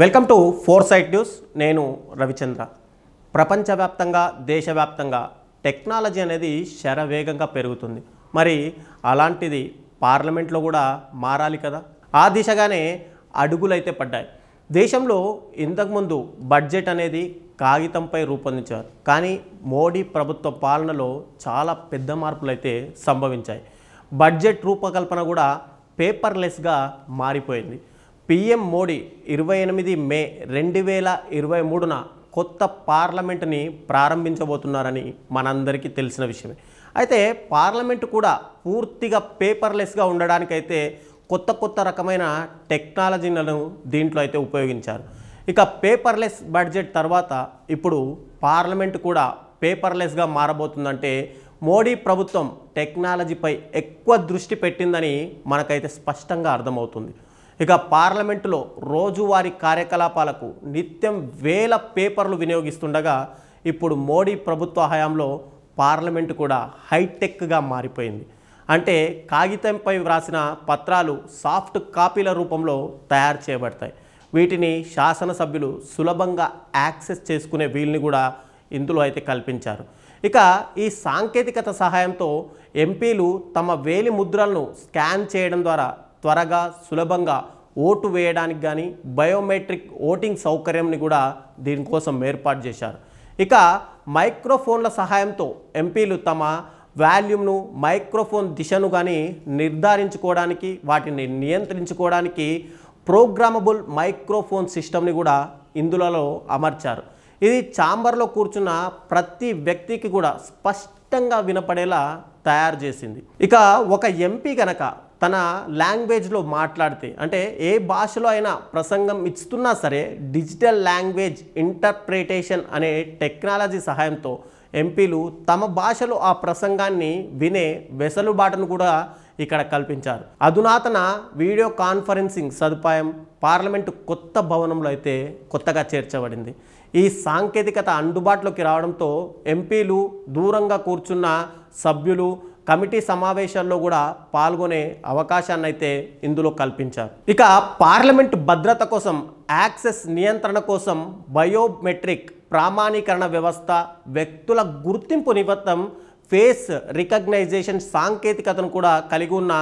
welcome to four sight news నేను రవిచంద్ర ప్రపంచవ్యాప్తంగా దేశవ్యాప్తంగా టెక్నాలజీ అనేది శరవేగంగా పెరుగుతుంది మరి అలాంటిది పార్లమెంట్లో కూడా మారాలి కదా ఆ దిశగానే అడుగులైతే పడ్డాయి దేశంలో ఇంతకుముందు బడ్జెట్ అనేది కాగితంపై రూపొందించారు కానీ మోడీ ప్రభుత్వ పాలనలో చాలా పెద్ద మార్పులైతే సంభవించాయి బడ్జెట్ రూపకల్పన కూడా పేపర్లెస్గా మారిపోయింది పీఎం మోడీ ఇరవై ఎనిమిది మే రెండు వేల ఇరవై మూడున కొత్త పార్లమెంటుని ప్రారంభించబోతున్నారని మనందరికీ తెలిసిన విషయమే అయితే పార్లమెంటు కూడా పూర్తిగా పేపర్లెస్గా ఉండడానికైతే కొత్త కొత్త రకమైన టెక్నాలజీలను దీంట్లో అయితే ఉపయోగించారు ఇక పేపర్లెస్ బడ్జెట్ తర్వాత ఇప్పుడు పార్లమెంటు కూడా పేపర్లెస్గా మారబోతుందంటే మోడీ ప్రభుత్వం టెక్నాలజీపై ఎక్కువ దృష్టి పెట్టిందని మనకైతే స్పష్టంగా అర్థమవుతుంది ఇక పార్లమెంటులో రోజువారీ కార్యకలాపాలకు నిత్యం వేల పేపర్లు వినియోగిస్తుండగా ఇప్పుడు మోడీ ప్రభుత్వ హయాంలో పార్లమెంటు కూడా హైటెక్గా మారిపోయింది అంటే కాగితంపై వ్రాసిన పత్రాలు సాఫ్ట్ కాపీల రూపంలో తయారు చేయబడతాయి వీటిని శాసనసభ్యులు సులభంగా యాక్సెస్ చేసుకునే వీల్ని కూడా ఇందులో అయితే కల్పించారు ఇక ఈ సాంకేతికత సహాయంతో ఎంపీలు తమ వేలి ముద్రలను స్కాన్ చేయడం ద్వారా త్వరగా సులభంగా ఓటు వేయడానికి కానీ బయోమెట్రిక్ ఓటింగ్ సౌకర్యంని కూడా దీనికోసం ఏర్పాటు చేశారు ఇక మైక్రోఫోన్ల సహాయంతో ఎంపీలు తమ వాల్యూమ్ను మైక్రోఫోన్ దిశను కానీ నిర్ధారించుకోవడానికి వాటిని నియంత్రించుకోవడానికి ప్రోగ్రామబుల్ మైక్రోఫోన్ సిస్టమ్ని కూడా ఇందులలో అమర్చారు ఇది ఛాంబర్లో కూర్చున్న ప్రతి వ్యక్తికి కూడా స్పష్టంగా వినపడేలా తయారు చేసింది ఇక ఒక ఎంపీ కనుక తన లాంగ్వేజ్లో మాట్లాడితే అంటే ఏ భాషలో అయినా ప్రసంగం ఇస్తున్నా సరే డిజిటల్ లాంగ్వేజ్ ఇంటర్ప్రిటేషన్ అనే టెక్నాలజీ సహాయంతో ఎంపీలు తమ భాషలో ఆ ప్రసంగాన్ని వినే వెసలుబాటును కూడా ఇక్కడ కల్పించారు అధునాతన వీడియో కాన్ఫరెన్సింగ్ సదుపాయం పార్లమెంటు కొత్త భవనంలో అయితే కొత్తగా చేర్చబడింది ఈ సాంకేతికత అందుబాటులోకి రావడంతో ఎంపీలు దూరంగా కూర్చున్న సభ్యులు కమిటీ సమావేశాల్లో కూడా పాల్గొనే అవకాశాన్ని అయితే ఇందులో కల్పించారు ఇక పార్లమెంటు భద్రత కోసం యాక్సెస్ నియంత్రణ కోసం బయోమెట్రిక్ ప్రామాణీకరణ వ్యవస్థ వ్యక్తుల గుర్తింపు నిమిత్తం ఫేస్ రికగ్నైజేషన్ సాంకేతికతను కూడా కలిగి ఉన్న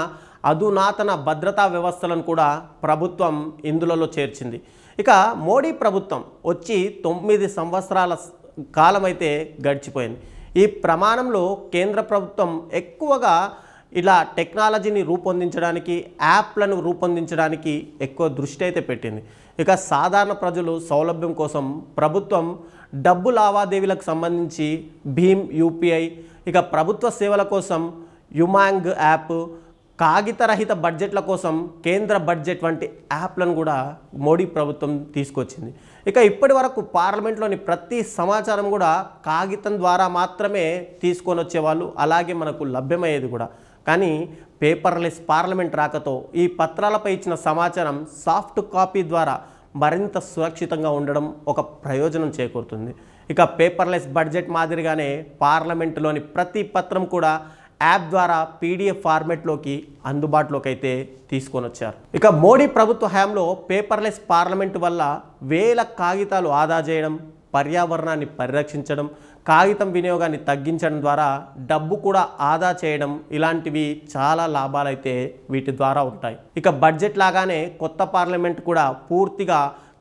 అధునాతన భద్రతా వ్యవస్థలను కూడా ప్రభుత్వం ఇందులో చేర్చింది ఇక మోడీ ప్రభుత్వం వచ్చి తొమ్మిది సంవత్సరాల కాలం అయితే గడిచిపోయింది ఈ ప్రమాణంలో కేంద్ర ప్రభుత్వం ఎక్కువగా ఇలా టెక్నాలజీని రూపొందించడానికి యాప్లను రూపొందించడానికి ఎక్కువ దృష్టి అయితే పెట్టింది ఇక సాధారణ ప్రజలు సౌలభ్యం కోసం ప్రభుత్వం డబ్బు లావాదేవీలకు సంబంధించి భీమ్ యూపీఐ ఇక ప్రభుత్వ సేవల కోసం యుమాంగ్ యాప్ కాగితరహిత బడ్జెట్ల కోసం కేంద్ర బడ్జెట్ వంటి యాప్లను కూడా మోడీ ప్రభుత్వం తీసుకొచ్చింది ఇక ఇప్పటి వరకు పార్లమెంట్లోని ప్రతి సమాచారం కూడా కాగితం ద్వారా మాత్రమే తీసుకొని వచ్చేవాళ్ళు అలాగే మనకు లభ్యమయ్యేది కూడా కానీ పేపర్లెస్ పార్లమెంట్ రాకతో ఈ పత్రాలపై ఇచ్చిన సమాచారం సాఫ్ట్ కాపీ ద్వారా మరింత సురక్షితంగా ఉండడం ఒక ప్రయోజనం చేకూరుతుంది ఇక పేపర్లెస్ బడ్జెట్ మాదిరిగానే పార్లమెంటులోని ప్రతి పత్రం కూడా యాప్ ద్వారా పీడిఎఫ్ ఫార్మెట్లోకి అందుబాటులోకి అయితే తీసుకొని వచ్చారు ఇక మోడీ ప్రభుత్వ హయాంలో పేపర్లెస్ పార్లమెంటు వల్ల వేల కాగితాలు ఆదా చేయడం పర్యావరణాన్ని పరిరక్షించడం కాగితం వినియోగాన్ని తగ్గించడం ద్వారా డబ్బు కూడా ఆదా చేయడం ఇలాంటివి చాలా లాభాలైతే వీటి ద్వారా ఉంటాయి ఇక బడ్జెట్ లాగానే కొత్త పార్లమెంట్ కూడా పూర్తిగా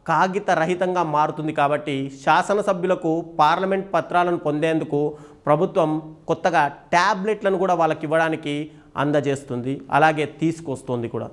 కాగిత రహితంగా మారుతుంది కాబట్టి శాసనసభ్యులకు పార్లమెంట్ పత్రాలను పొందేందుకు ప్రభుత్వం కొత్తగా ట్యాబ్లెట్లను కూడా వాళ్ళకి ఇవ్వడానికి అందజేస్తుంది అలాగే తీసుకొస్తుంది కూడా